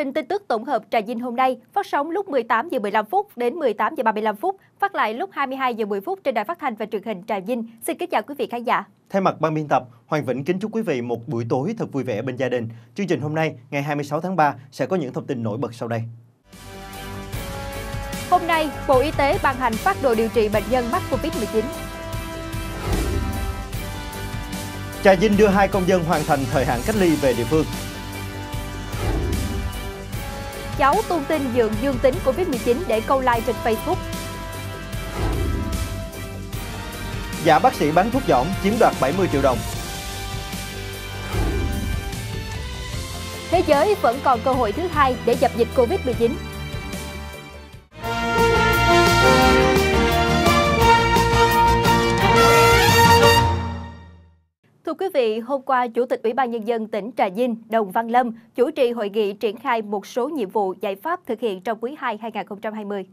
trình tin tức tổng hợp Trà Vinh hôm nay phát sóng lúc 18 giờ 15 phút đến 18 giờ 35 phút, phát lại lúc 22 giờ 10 phút trên đài phát thanh và truyền hình Trà Vinh. Xin kính chào quý vị khán giả. Thay mặt ban biên tập, Hoàng Vĩnh kính chúc quý vị một buổi tối thật vui vẻ bên gia đình. Chương trình hôm nay, ngày 26 tháng 3 sẽ có những thông tin nổi bật sau đây. Hôm nay, Bộ Y tế ban hành phát đồ điều trị bệnh nhân mắc Covid-19. Trà Vinh đưa hai công dân hoàn thành thời hạn cách ly về địa phương cháu tung tin dường dương tính Covid-19 để câu like trên Facebook. Giả dạ, bác sĩ bán thuốc giỏm chiếm đoạt 70 triệu đồng. Thế giới vẫn còn cơ hội thứ hai để dập dịch Covid-19. quý vị, hôm qua, Chủ tịch Ủy ban Nhân dân tỉnh Trà Vinh, Đồng Văn Lâm, chủ trì hội nghị triển khai một số nhiệm vụ giải pháp thực hiện trong quý 2 2020.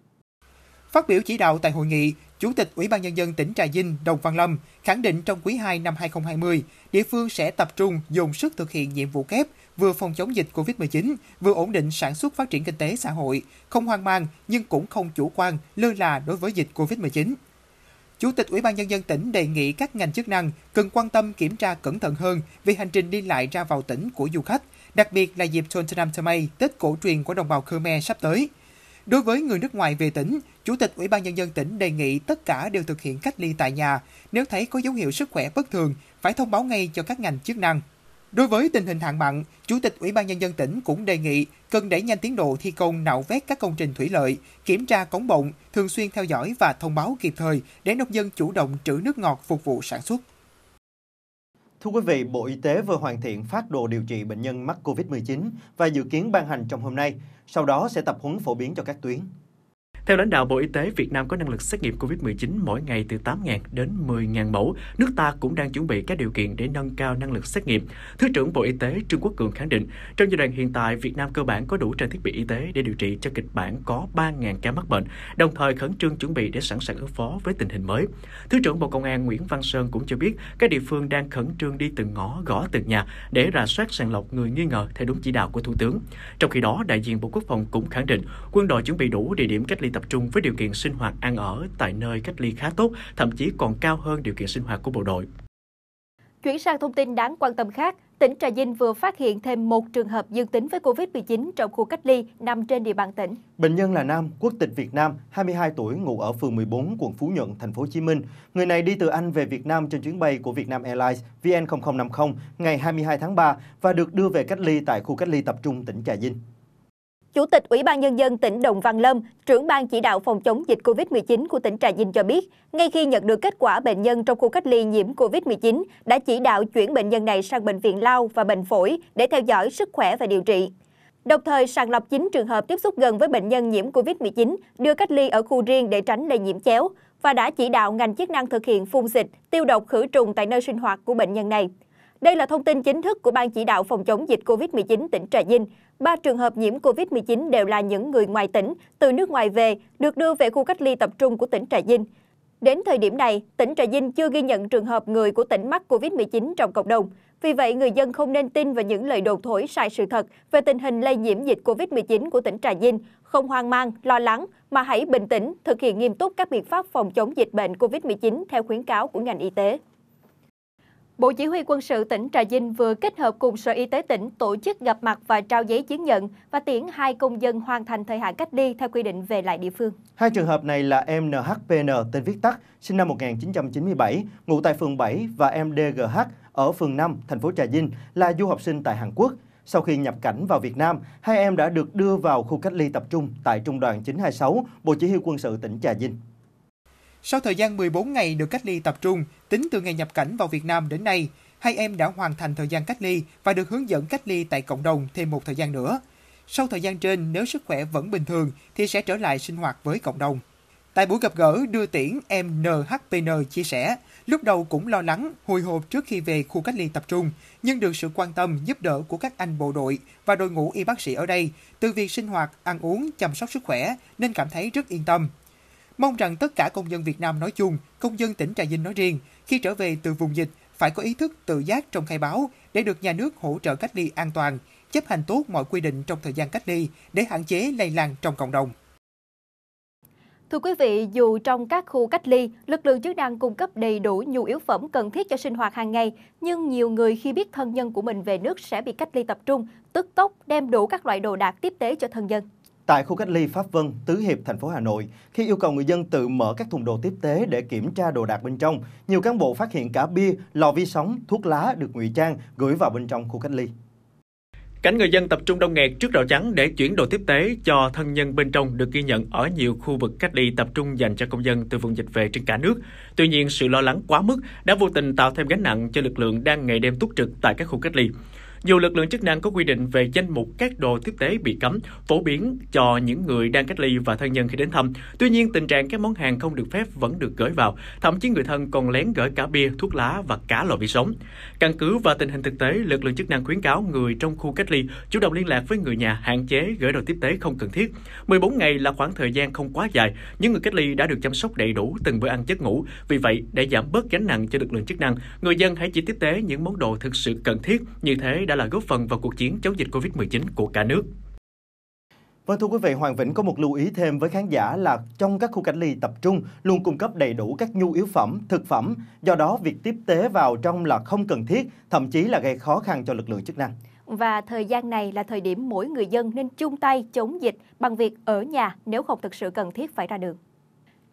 Phát biểu chỉ đạo tại hội nghị, Chủ tịch Ủy ban Nhân dân tỉnh Trà Vinh Đồng Văn Lâm khẳng định trong quý 2 năm 2020, địa phương sẽ tập trung dùng sức thực hiện nhiệm vụ kép vừa phòng chống dịch COVID-19, vừa ổn định sản xuất phát triển kinh tế xã hội, không hoang mang nhưng cũng không chủ quan lơ là đối với dịch COVID-19. Chủ tịch Ủy ban nhân dân tỉnh đề nghị các ngành chức năng cần quan tâm kiểm tra cẩn thận hơn về hành trình đi lại ra vào tỉnh của du khách, đặc biệt là dịp Chonchonam Chamay, Tết cổ truyền của đồng bào Khmer sắp tới. Đối với người nước ngoài về tỉnh, Chủ tịch Ủy ban nhân dân tỉnh đề nghị tất cả đều thực hiện cách ly tại nhà, nếu thấy có dấu hiệu sức khỏe bất thường phải thông báo ngay cho các ngành chức năng. Đối với tình hình hạn mặn, Chủ tịch Ủy ban Nhân dân tỉnh cũng đề nghị cần đẩy nhanh tiến độ thi công nạo vét các công trình thủy lợi, kiểm tra cống bộng, thường xuyên theo dõi và thông báo kịp thời để nông dân chủ động trữ nước ngọt phục vụ sản xuất. Thưa quý vị, Bộ Y tế vừa hoàn thiện phát đồ điều trị bệnh nhân mắc COVID-19 và dự kiến ban hành trong hôm nay, sau đó sẽ tập huấn phổ biến cho các tuyến. Theo lãnh đạo Bộ Y tế, Việt Nam có năng lực xét nghiệm COVID-19 mỗi ngày từ 8.000 đến 10.000 mẫu. Nước ta cũng đang chuẩn bị các điều kiện để nâng cao năng lực xét nghiệm. Thứ trưởng Bộ Y tế Trương Quốc Cường khẳng định, trong giai đoạn hiện tại, Việt Nam cơ bản có đủ trang thiết bị y tế để điều trị cho kịch bản có 3.000 ca mắc bệnh, đồng thời khẩn trương chuẩn bị để sẵn sàng ứng phó với tình hình mới. Thứ trưởng Bộ Công an Nguyễn Văn Sơn cũng cho biết, các địa phương đang khẩn trương đi từng ngõ, gõ từng nhà để rà soát sàng lọc người nghi ngờ theo đúng chỉ đạo của Thủ tướng. Trong khi đó, đại diện Bộ Quốc phòng cũng khẳng định, quân đội chuẩn bị đủ địa điểm cách ly tập trung với điều kiện sinh hoạt ăn ở tại nơi cách ly khá tốt, thậm chí còn cao hơn điều kiện sinh hoạt của bộ đội. Chuyển sang thông tin đáng quan tâm khác, tỉnh Trà Vinh vừa phát hiện thêm một trường hợp dương tính với COVID-19 trong khu cách ly nằm trên địa bàn tỉnh. Bệnh nhân là nam, quốc tịch Việt Nam, 22 tuổi, ngụ ở phường 14, quận Phú Nhuận, thành phố Hồ Chí Minh. Người này đi từ Anh về Việt Nam trên chuyến bay của Vietnam Airlines VN0050 ngày 22 tháng 3 và được đưa về cách ly tại khu cách ly tập trung tỉnh Trà Vinh. Chủ tịch Ủy ban Nhân dân tỉnh Đồng Văn Lâm, trưởng ban chỉ đạo phòng chống dịch COVID-19 của tỉnh Trà Vinh cho biết, ngay khi nhận được kết quả bệnh nhân trong khu cách ly nhiễm COVID-19, đã chỉ đạo chuyển bệnh nhân này sang Bệnh viện Lao và Bệnh Phổi để theo dõi sức khỏe và điều trị. Đồng thời sàng lọc 9 trường hợp tiếp xúc gần với bệnh nhân nhiễm COVID-19, đưa cách ly ở khu riêng để tránh lây nhiễm chéo và đã chỉ đạo ngành chức năng thực hiện phun xịt, tiêu độc khử trùng tại nơi sinh hoạt của bệnh nhân này. Đây là thông tin chính thức của Ban chỉ đạo phòng chống dịch COVID-19 tỉnh Trà Vinh. Ba trường hợp nhiễm COVID-19 đều là những người ngoài tỉnh, từ nước ngoài về, được đưa về khu cách ly tập trung của tỉnh Trà Vinh. Đến thời điểm này, tỉnh Trà Vinh chưa ghi nhận trường hợp người của tỉnh mắc COVID-19 trong cộng đồng. Vì vậy, người dân không nên tin vào những lời đồn thổi sai sự thật về tình hình lây nhiễm dịch COVID-19 của tỉnh Trà Vinh, không hoang mang, lo lắng, mà hãy bình tĩnh, thực hiện nghiêm túc các biện pháp phòng chống dịch bệnh COVID-19 theo khuyến cáo của ngành y tế. Bộ Chỉ huy quân sự tỉnh Trà Vinh vừa kết hợp cùng Sở Y tế tỉnh tổ chức gặp mặt và trao giấy chứng nhận và tiễn hai công dân hoàn thành thời hạn cách ly theo quy định về lại địa phương. Hai trường hợp này là em NHPN tên viết tắt, sinh năm 1997, ngụ tại phường 7 và em DGH ở phường 5, thành phố Trà Vinh là du học sinh tại Hàn Quốc. Sau khi nhập cảnh vào Việt Nam, hai em đã được đưa vào khu cách ly tập trung tại Trung đoàn 926, Bộ Chỉ huy quân sự tỉnh Trà Vinh. Sau thời gian 14 ngày được cách ly tập trung, tính từ ngày nhập cảnh vào Việt Nam đến nay, hai em đã hoàn thành thời gian cách ly và được hướng dẫn cách ly tại cộng đồng thêm một thời gian nữa. Sau thời gian trên, nếu sức khỏe vẫn bình thường thì sẽ trở lại sinh hoạt với cộng đồng. Tại buổi gặp gỡ, đưa tiễn em NHPN chia sẻ, lúc đầu cũng lo lắng, hồi hộp trước khi về khu cách ly tập trung, nhưng được sự quan tâm, giúp đỡ của các anh bộ đội và đội ngũ y bác sĩ ở đây, từ việc sinh hoạt, ăn uống, chăm sóc sức khỏe nên cảm thấy rất yên tâm, Mong rằng tất cả công dân Việt Nam nói chung, công dân tỉnh Trà Vinh nói riêng, khi trở về từ vùng dịch phải có ý thức tự giác trong khai báo để được nhà nước hỗ trợ cách ly an toàn, chấp hành tốt mọi quy định trong thời gian cách ly để hạn chế lây lan trong cộng đồng. Thưa quý vị, dù trong các khu cách ly, lực lượng chức năng cung cấp đầy đủ nhu yếu phẩm cần thiết cho sinh hoạt hàng ngày, nhưng nhiều người khi biết thân nhân của mình về nước sẽ bị cách ly tập trung, tức tốc đem đủ các loại đồ đạc tiếp tế cho thân nhân tại khu cách ly Pháp Vân, Tứ Hiệp, thành phố Hà Nội, khi yêu cầu người dân tự mở các thùng đồ tiếp tế để kiểm tra đồ đạc bên trong, nhiều cán bộ phát hiện cả bia, lò vi sóng, thuốc lá được ngụy trang gửi vào bên trong khu cách ly. Cảnh người dân tập trung đông nghẹt trước rào chắn để chuyển đồ tiếp tế cho thân nhân bên trong được ghi nhận ở nhiều khu vực cách ly tập trung dành cho công dân từ vùng dịch về trên cả nước. Tuy nhiên, sự lo lắng quá mức đã vô tình tạo thêm gánh nặng cho lực lượng đang ngày đêm túc trực tại các khu cách ly dù lực lượng chức năng có quy định về danh mục các đồ tiếp tế bị cấm, phổ biến cho những người đang cách ly và thân nhân khi đến thăm. Tuy nhiên, tình trạng các món hàng không được phép vẫn được gửi vào, thậm chí người thân còn lén gửi cả bia, thuốc lá và cả loại vi sống. Căn cứ vào tình hình thực tế, lực lượng chức năng khuyến cáo người trong khu cách ly chủ động liên lạc với người nhà, hạn chế gửi đồ tiếp tế không cần thiết. 14 ngày là khoảng thời gian không quá dài, những người cách ly đã được chăm sóc đầy đủ từng bữa ăn giấc ngủ. Vì vậy, để giảm bớt gánh nặng cho lực lượng chức năng, người dân hãy chỉ tiếp tế những món đồ thực sự cần thiết, như thế đã là góp phần vào cuộc chiến chống dịch COVID-19 của cả nước. Vâng thưa quý vị, Hoàng Vĩnh có một lưu ý thêm với khán giả là trong các khu cách ly tập trung luôn cung cấp đầy đủ các nhu yếu phẩm, thực phẩm, do đó việc tiếp tế vào trong là không cần thiết, thậm chí là gây khó khăn cho lực lượng chức năng. Và thời gian này là thời điểm mỗi người dân nên chung tay chống dịch bằng việc ở nhà nếu không thực sự cần thiết phải ra đường.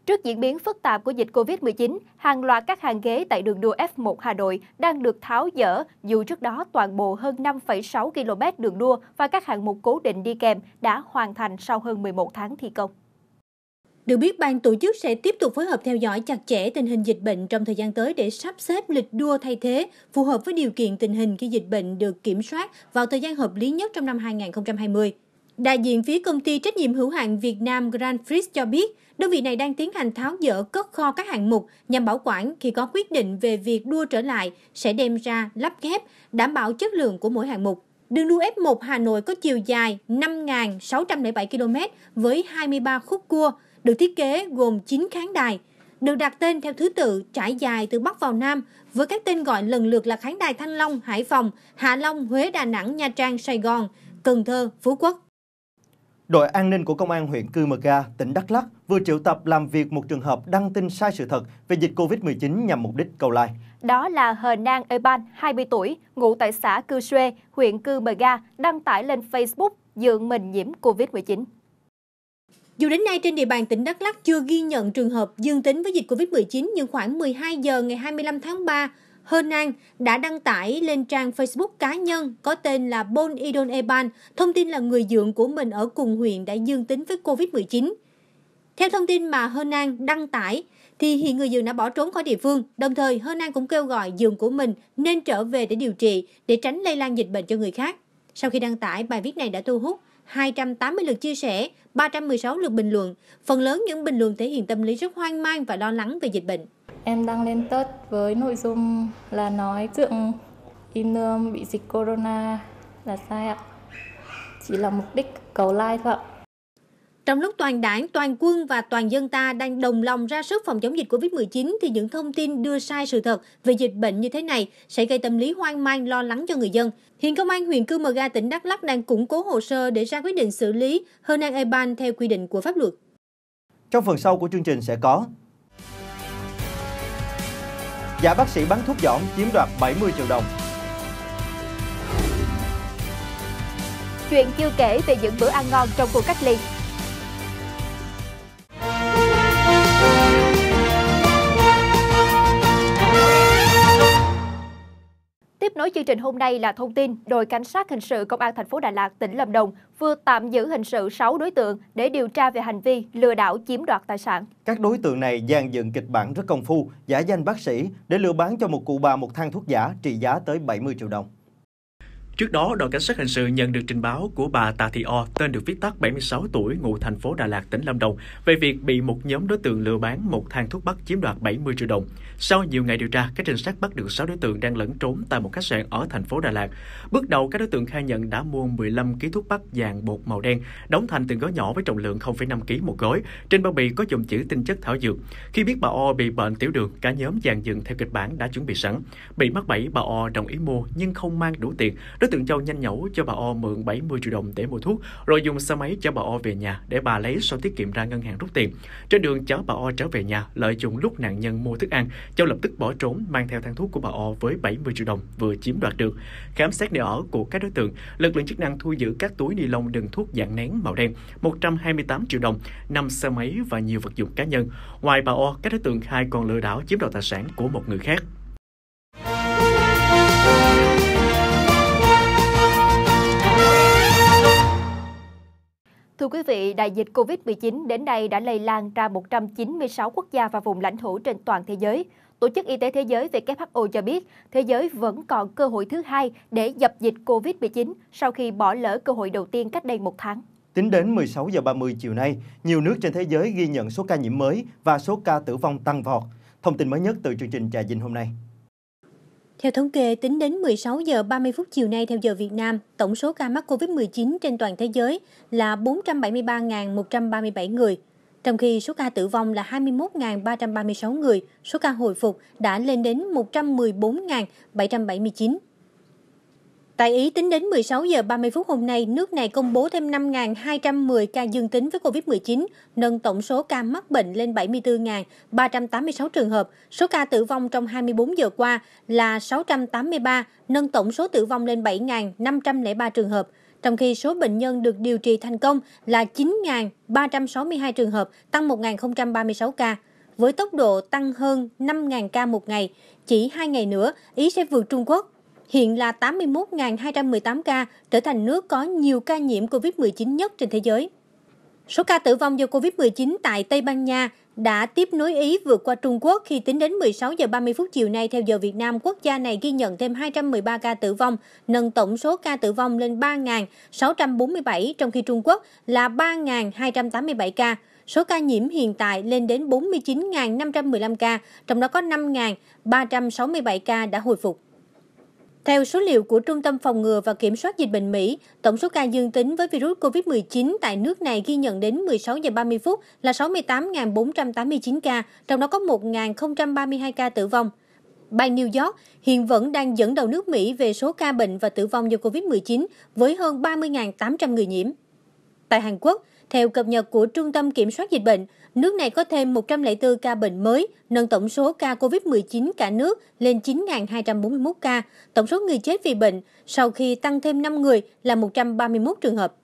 Trước diễn biến phức tạp của dịch COVID-19, hàng loạt các hàng ghế tại đường đua F1 Hà Nội đang được tháo dỡ, dù trước đó toàn bộ hơn 5,6 km đường đua và các hạng mục cố định đi kèm đã hoàn thành sau hơn 11 tháng thi công. Được biết, ban tổ chức sẽ tiếp tục phối hợp theo dõi chặt chẽ tình hình dịch bệnh trong thời gian tới để sắp xếp lịch đua thay thế, phù hợp với điều kiện tình hình khi dịch bệnh được kiểm soát vào thời gian hợp lý nhất trong năm 2020. Đại diện phía công ty trách nhiệm hữu hạn Việt Nam Grand Prix cho biết, Đơn vị này đang tiến hành tháo dỡ cất kho các hạng mục nhằm bảo quản khi có quyết định về việc đua trở lại sẽ đem ra lắp ghép, đảm bảo chất lượng của mỗi hạng mục. Đường đua F1 Hà Nội có chiều dài 5.607 km với 23 khúc cua, được thiết kế gồm 9 khán đài, được đặt tên theo thứ tự trải dài từ Bắc vào Nam với các tên gọi lần lượt là khán đài Thanh Long, Hải Phòng, Hạ Long, Huế, Đà Nẵng, Nha Trang, Sài Gòn, Cần Thơ, Phú Quốc. Đội an ninh của Công an huyện Cư Mờ Ga, tỉnh Đắk Lắk vừa triệu tập làm việc một trường hợp đăng tin sai sự thật về dịch COVID-19 nhằm mục đích cầu lai. Đó là Hờ Nang Eban, 20 tuổi, ngụ tại xã Cư Xuê, huyện Cư Mờ Ga, đăng tải lên Facebook dượng mình nhiễm COVID-19. Dù đến nay trên địa bàn tỉnh Đắk Lắk chưa ghi nhận trường hợp dương tính với dịch COVID-19 nhưng khoảng 12 giờ ngày 25 tháng 3, hơn An đã đăng tải lên trang Facebook cá nhân có tên là Bon Idon Eban thông tin là người dượng của mình ở cùng huyện đã dương tính với COVID-19. Theo thông tin mà Hơn An đăng tải, thì hiện người dường đã bỏ trốn khỏi địa phương. Đồng thời, Hơn An cũng kêu gọi dường của mình nên trở về để điều trị để tránh lây lan dịch bệnh cho người khác. Sau khi đăng tải, bài viết này đã thu hút 280 lượt chia sẻ, 316 lượt bình luận. Phần lớn những bình luận thể hiện tâm lý rất hoang mang và lo lắng về dịch bệnh. Em đăng lên tất với nội dung là nói tượng in bị dịch corona là sai ạ. Chỉ là mục đích cầu like thôi ạ. Trong lúc toàn đảng, toàn quân và toàn dân ta đang đồng lòng ra sức phòng chống dịch Covid-19 thì những thông tin đưa sai sự thật về dịch bệnh như thế này sẽ gây tâm lý hoang mang lo lắng cho người dân. Hiện công an huyện Cư Mờ Ga tỉnh Đắk Lắk đang củng cố hồ sơ để ra quyết định xử lý Hernan Eban theo quy định của pháp luật. Trong phần sau của chương trình sẽ có Giả dạ, bác sĩ bán thuốc giỏm chiếm đoạt 70 triệu đồng. Chuyện chưa kể về những bữa ăn ngon trong cuộc cách ly chương trình hôm nay là thông tin đội cảnh sát hình sự công an thành phố Đà Lạt, tỉnh Lâm Đồng vừa tạm giữ hình sự 6 đối tượng để điều tra về hành vi lừa đảo chiếm đoạt tài sản. Các đối tượng này dàn dựng kịch bản rất công phu, giả danh bác sĩ để lừa bán cho một cụ bà một thang thuốc giả trị giá tới 70 triệu đồng. Trước đó, đội cảnh sát hình sự nhận được trình báo của bà Tạ Thị O, tên được viết tắt 76 tuổi, ngụ thành phố Đà Lạt, tỉnh Lâm Đồng, về việc bị một nhóm đối tượng lừa bán một thang thuốc bắc chiếm đoạt 70 triệu đồng. Sau nhiều ngày điều tra, các trinh sát bắt được 6 đối tượng đang lẫn trốn tại một khách sạn ở thành phố Đà Lạt. Bước đầu, các đối tượng khai nhận đã mua 15 kg thuốc bắc dạng bột màu đen, đóng thành từng gói nhỏ với trọng lượng 0,5 kg một gói. Trên bao bì có dòng chữ tinh chất thảo dược. Khi biết bà O bị bệnh tiểu đường, cả nhóm dàn dựng theo kịch bản đã chuẩn bị sẵn. Bị mắc bẫy, bà O đồng ý mua nhưng không mang đủ tiền. Đối tượng Châu nhanh nhẩu cho bà O mượn 70 triệu đồng để mua thuốc, rồi dùng xe máy chở bà O về nhà để bà lấy số tiết kiệm ra ngân hàng rút tiền. Trên đường chở bà O trở về nhà, lợi dụng lúc nạn nhân mua thức ăn, Châu lập tức bỏ trốn mang theo thang thuốc của bà O với 70 triệu đồng vừa chiếm đoạt được. Khám xét nơi ở của các đối tượng, lực lượng chức năng thu giữ các túi ni lông đựng thuốc dạng nén màu đen, 128 triệu đồng, 5 xe máy và nhiều vật dụng cá nhân. Ngoài bà O, các đối tượng khai còn lừa đảo chiếm đoạt tài sản của một người khác. Thưa quý vị, đại dịch COVID-19 đến nay đã lây lan ra 196 quốc gia và vùng lãnh thổ trên toàn thế giới. Tổ chức Y tế Thế giới WHO cho biết, thế giới vẫn còn cơ hội thứ hai để dập dịch COVID-19 sau khi bỏ lỡ cơ hội đầu tiên cách đây một tháng. Tính đến 16 giờ 30 chiều nay, nhiều nước trên thế giới ghi nhận số ca nhiễm mới và số ca tử vong tăng vọt. Thông tin mới nhất từ chương trình Trà Vinh hôm nay. Theo thống kê, tính đến 16 giờ 30 phút chiều nay theo giờ Việt Nam, tổng số ca mắc COVID-19 trên toàn thế giới là 473.137 người, trong khi số ca tử vong là 21.336 người, số ca hồi phục đã lên đến 114.779. Tại Ý, tính đến 16 giờ 30 phút hôm nay, nước này công bố thêm 5.210 ca dương tính với COVID-19, nâng tổng số ca mắc bệnh lên 74.386 trường hợp. Số ca tử vong trong 24 giờ qua là 683, nâng tổng số tử vong lên 7.503 trường hợp. Trong khi số bệnh nhân được điều trị thành công là 9.362 trường hợp, tăng 1.036 ca với tốc độ tăng hơn 5.000 ca một ngày. Chỉ hai ngày nữa, Ý sẽ vượt Trung Quốc hiện là 81.218 ca, trở thành nước có nhiều ca nhiễm COVID-19 nhất trên thế giới. Số ca tử vong do COVID-19 tại Tây Ban Nha đã tiếp nối Ý vượt qua Trung Quốc khi tính đến 16 giờ 30 phút chiều nay theo giờ Việt Nam, quốc gia này ghi nhận thêm 213 ca tử vong, nâng tổng số ca tử vong lên 3.647, trong khi Trung Quốc là 3.287 ca. Số ca nhiễm hiện tại lên đến 49.515 ca, trong đó có 5.367 ca đã hồi phục. Theo số liệu của Trung tâm Phòng ngừa và Kiểm soát Dịch bệnh Mỹ, tổng số ca dương tính với virus COVID-19 tại nước này ghi nhận đến 16 giờ 30 phút là 68.489 ca, trong đó có 1.032 ca tử vong. Bang New York hiện vẫn đang dẫn đầu nước Mỹ về số ca bệnh và tử vong do COVID-19 với hơn 30.800 người nhiễm. Tại Hàn Quốc, theo cập nhật của Trung tâm Kiểm soát Dịch bệnh, nước này có thêm 104 ca bệnh mới, nâng tổng số ca COVID-19 cả nước lên 9.241 ca, tổng số người chết vì bệnh sau khi tăng thêm 5 người là 131 trường hợp.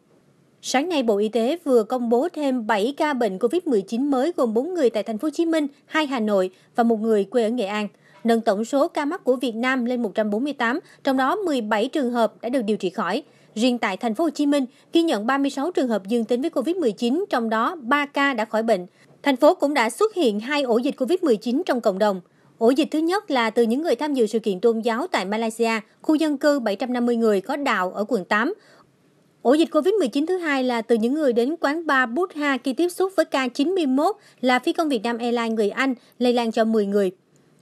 Sáng nay, Bộ Y tế vừa công bố thêm 7 ca bệnh COVID-19 mới gồm 4 người tại thành phố Hồ Chí Minh, 2 Hà Nội và một người quê ở Nghệ An, nâng tổng số ca mắc của Việt Nam lên 148, trong đó 17 trường hợp đã được điều trị khỏi. Riêng tại thành phố Hồ Chí Minh ghi nhận 36 trường hợp dương tính với COVID-19, trong đó 3 ca đã khỏi bệnh. Thành phố cũng đã xuất hiện hai ổ dịch COVID-19 trong cộng đồng. Ổ dịch thứ nhất là từ những người tham dự sự kiện tôn giáo tại Malaysia, khu dân cư 750 người có đạo ở quận 8. Ổ dịch COVID-19 thứ hai là từ những người đến quán bar Butha khi tiếp xúc với ca 91 là phi công Việt Nam Airlines người Anh lây lan cho 10 người.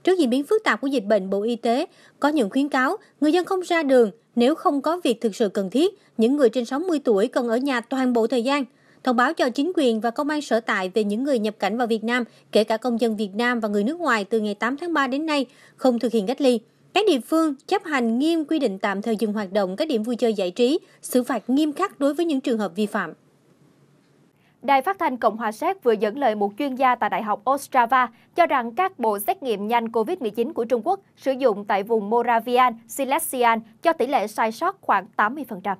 Trước diễn biến phức tạp của dịch bệnh, Bộ Y tế có những khuyến cáo người dân không ra đường nếu không có việc thực sự cần thiết. Những người trên 60 tuổi cần ở nhà toàn bộ thời gian. Thông báo cho chính quyền và công an sở tại về những người nhập cảnh vào Việt Nam, kể cả công dân Việt Nam và người nước ngoài từ ngày 8 tháng 3 đến nay, không thực hiện cách ly. Các địa phương chấp hành nghiêm quy định tạm thời dừng hoạt động các điểm vui chơi giải trí, xử phạt nghiêm khắc đối với những trường hợp vi phạm. Đài phát thanh Cộng hòa Séc vừa dẫn lời một chuyên gia tại Đại học Ostrava cho rằng các bộ xét nghiệm nhanh COVID-19 của Trung Quốc sử dụng tại vùng Moravian, Silesian cho tỷ lệ sai sót khoảng 80%.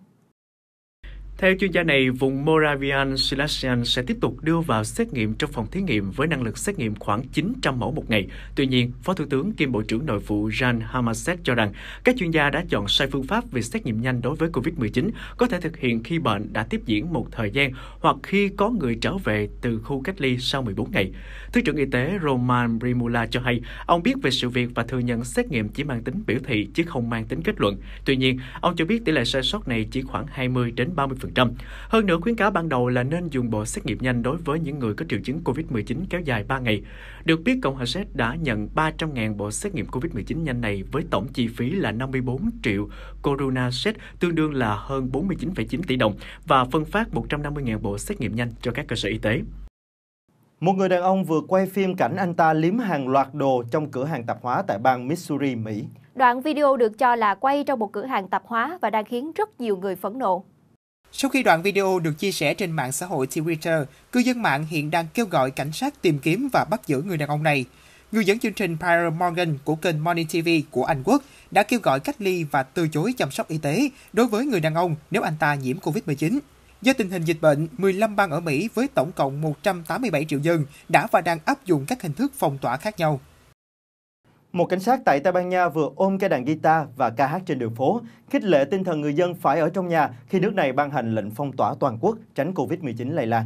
Theo chuyên gia này, vùng Moravian Silesian sẽ tiếp tục đưa vào xét nghiệm trong phòng thí nghiệm với năng lực xét nghiệm khoảng 900 mẫu một ngày. Tuy nhiên, Phó Thủ tướng kiêm Bộ trưởng Nội vụ Jan Hamasek cho rằng các chuyên gia đã chọn sai phương pháp về xét nghiệm nhanh đối với COVID-19 có thể thực hiện khi bệnh đã tiếp diễn một thời gian hoặc khi có người trở về từ khu cách ly sau 14 ngày. Thứ trưởng Y tế Roman Primula cho hay ông biết về sự việc và thừa nhận xét nghiệm chỉ mang tính biểu thị chứ không mang tính kết luận. Tuy nhiên, ông cho biết tỷ lệ sai sót này chỉ khoảng 20 đến 30% 50%. Hơn nữa, khuyến cáo ban đầu là nên dùng bộ xét nghiệm nhanh đối với những người có triệu chứng COVID-19 kéo dài 3 ngày. Được biết, Cộng hòa Séc đã nhận 300.000 bộ xét nghiệm COVID-19 nhanh này với tổng chi phí là 54 triệu Corona Séc, tương đương là hơn 49,9 tỷ đồng và phân phát 150.000 bộ xét nghiệm nhanh cho các cơ sở y tế. Một người đàn ông vừa quay phim cảnh anh ta liếm hàng loạt đồ trong cửa hàng tạp hóa tại bang Missouri, Mỹ. Đoạn video được cho là quay trong một cửa hàng tạp hóa và đang khiến rất nhiều người phẫn nộ. Sau khi đoạn video được chia sẻ trên mạng xã hội Twitter, cư dân mạng hiện đang kêu gọi cảnh sát tìm kiếm và bắt giữ người đàn ông này. Người dẫn chương trình Pyra Morgan của kênh Money TV của Anh Quốc đã kêu gọi cách ly và từ chối chăm sóc y tế đối với người đàn ông nếu anh ta nhiễm COVID-19. Do tình hình dịch bệnh, 15 bang ở Mỹ với tổng cộng 187 triệu dân đã và đang áp dụng các hình thức phong tỏa khác nhau. Một cảnh sát tại Tây Ban Nha vừa ôm cây đàn guitar và ca hát trên đường phố, khích lệ tinh thần người dân phải ở trong nhà khi nước này ban hành lệnh phong tỏa toàn quốc tránh Covid-19 lây lan.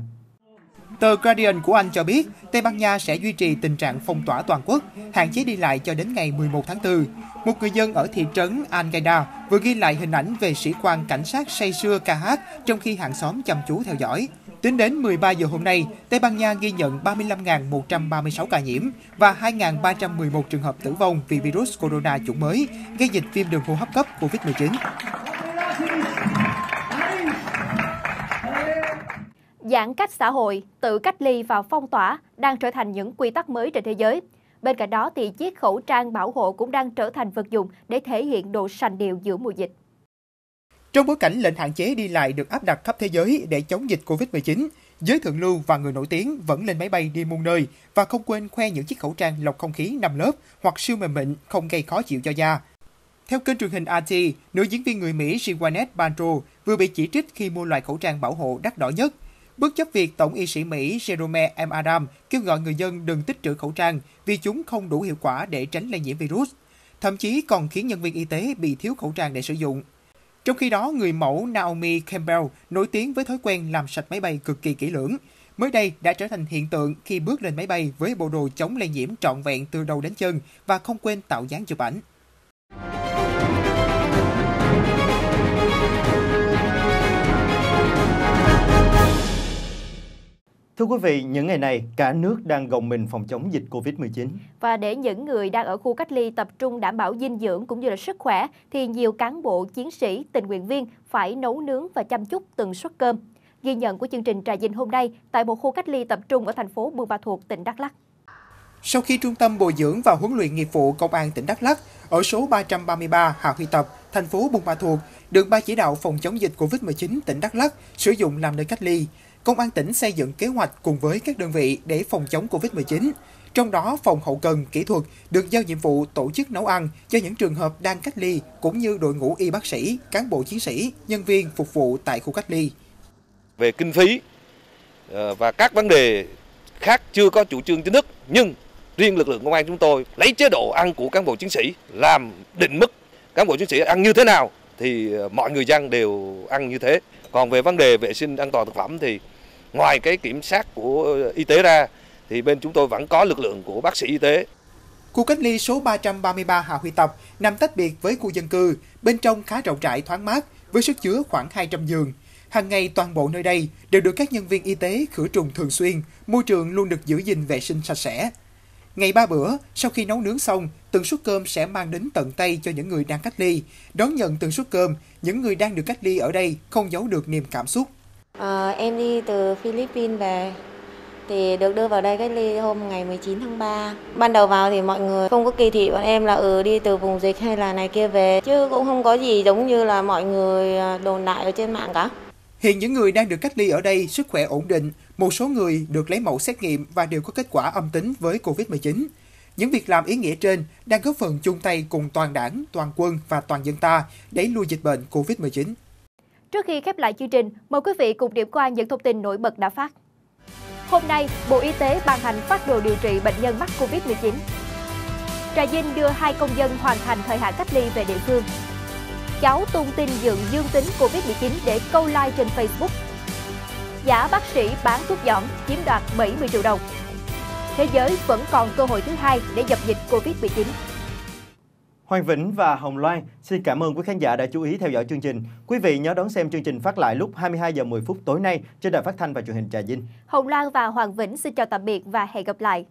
Tờ Guardian của Anh cho biết, Tây Ban Nha sẽ duy trì tình trạng phong tỏa toàn quốc, hạn chế đi lại cho đến ngày 11 tháng 4. Một người dân ở thị trấn Algaida vừa ghi lại hình ảnh về sĩ quan cảnh sát say sưa ca hát trong khi hàng xóm chăm chú theo dõi. Tính đến 13 giờ hôm nay, Tây Ban Nha ghi nhận 35.136 ca nhiễm và 2.311 trường hợp tử vong vì virus corona chủng mới gây dịch viêm đường hô hấp cấp COVID-19. Giãn cách xã hội, tự cách ly và phong tỏa đang trở thành những quy tắc mới trên thế giới. Bên cạnh đó thì chiếc khẩu trang bảo hộ cũng đang trở thành vật dụng để thể hiện độ sành điệu giữa mùa dịch. Trong bối cảnh lệnh hạn chế đi lại được áp đặt khắp thế giới để chống dịch COVID-19, giới thượng lưu và người nổi tiếng vẫn lên máy bay đi muôn nơi và không quên khoe những chiếc khẩu trang lọc không khí 5 lớp hoặc siêu mềm mịn không gây khó chịu cho da. Theo kênh truyền hình RT, nữ diễn viên người Mỹ Shiwanet Bantro vừa bị chỉ trích khi mua loại khẩu trang bảo hộ đắt đỏ nhất. Bất chấp việc Tổng y sĩ Mỹ Jerome M. Adam kêu gọi người dân đừng tích trữ khẩu trang vì chúng không đủ hiệu quả để tránh lây nhiễm virus, thậm chí còn khiến nhân viên y tế bị thiếu khẩu trang để sử dụng. Trong khi đó, người mẫu Naomi Campbell nổi tiếng với thói quen làm sạch máy bay cực kỳ kỹ lưỡng. Mới đây đã trở thành hiện tượng khi bước lên máy bay với bộ đồ chống lây nhiễm trọn vẹn từ đầu đến chân và không quên tạo dáng chụp ảnh. Thưa quý vị, những ngày này, cả nước đang gồng mình phòng chống dịch COVID-19. Và để những người đang ở khu cách ly tập trung đảm bảo dinh dưỡng cũng như là sức khỏe, thì nhiều cán bộ, chiến sĩ, tình nguyện viên phải nấu nướng và chăm chút từng suất cơm. Ghi nhận của chương trình Trà dinh hôm nay tại một khu cách ly tập trung ở thành phố Buôn Ma Thuột, tỉnh Đắk Lắk. Sau khi Trung tâm Bồi dưỡng và Huấn luyện Nghiệp vụ Công an tỉnh Đắk Lắk ở số 333 Hà Huy Tập, thành phố Buôn Ma Thuột, được ba chỉ đạo phòng chống dịch COVID-19 tỉnh Đắk Lắk sử dụng làm nơi cách ly, Công an tỉnh xây dựng kế hoạch cùng với các đơn vị để phòng chống COVID-19. Trong đó, phòng hậu cần, kỹ thuật được giao nhiệm vụ tổ chức nấu ăn cho những trường hợp đang cách ly, cũng như đội ngũ y bác sĩ, cán bộ chiến sĩ, nhân viên phục vụ tại khu cách ly. Về kinh phí ờ, và các vấn đề khác chưa có chủ trương chính thức, nhưng riêng lực lượng công an chúng tôi lấy chế độ ăn của cán bộ chiến sĩ làm định mức cán bộ chiến sĩ ăn như thế nào thì ờ, mọi người dân đều ăn như thế còn về vấn đề vệ sinh an toàn thực phẩm thì ngoài cái kiểm soát của ờ, y tế ra thì bên chúng tôi vẫn có lực lượng của bác sĩ y tế. Khu cách ly số 333 Hà Huy Tập nằm tách biệt với khu dân cư, bên trong khá rộng rãi thoáng mát với sức chứa khoảng 200 giường. Hàng ngày toàn bộ nơi đây đều được các nhân viên y tế khử trùng thường xuyên, môi trường luôn được giữ gìn vệ sinh sạch sẽ. Ngày ba bữa, sau khi nấu nướng xong, từng suất cơm sẽ mang đến tận tay cho những người đang cách ly. Đón nhận từng suất cơm, những người đang được cách ly ở đây không giấu được niềm cảm xúc À, em đi từ Philippines về thì được đưa vào đây cách ly hôm ngày 19 tháng 3. Ban đầu vào thì mọi người không có kỳ thị bọn em là ừ đi từ vùng dịch hay là này kia về chứ cũng không có gì giống như là mọi người ờ, đồn đại ở trên mạng cả. Hiện những người đang được cách ly ở đây sức khỏe ổn định, một số người được lấy mẫu xét nghiệm và đều có kết quả âm tính với Covid-19. Những việc làm ý nghĩa trên đang góp phần chung tay cùng toàn đảng, toàn quân và toàn dân ta để lùi dịch bệnh COVID-19. Trước khi khép lại chương trình, mời quý vị cùng điểm qua những thông tin nổi bật đã phát. Hôm nay, Bộ Y tế ban hành phát đồ điều trị bệnh nhân mắc Covid-19. Trà Vinh đưa hai công dân hoàn thành thời hạn cách ly về địa phương. Cháu tung tin dựng dương tính Covid-19 để câu like trên Facebook. Giả bác sĩ bán thuốc giỏng chiếm đoạt 70 triệu đồng. Thế giới vẫn còn cơ hội thứ hai để dập dịch Covid-19. Hoàng Vĩnh và Hồng Loan xin cảm ơn quý khán giả đã chú ý theo dõi chương trình. Quý vị nhớ đón xem chương trình phát lại lúc 22 giờ 10 phút tối nay trên đài phát thanh và truyền hình Trà Vinh. Hồng Loan và Hoàng Vĩnh xin chào tạm biệt và hẹn gặp lại.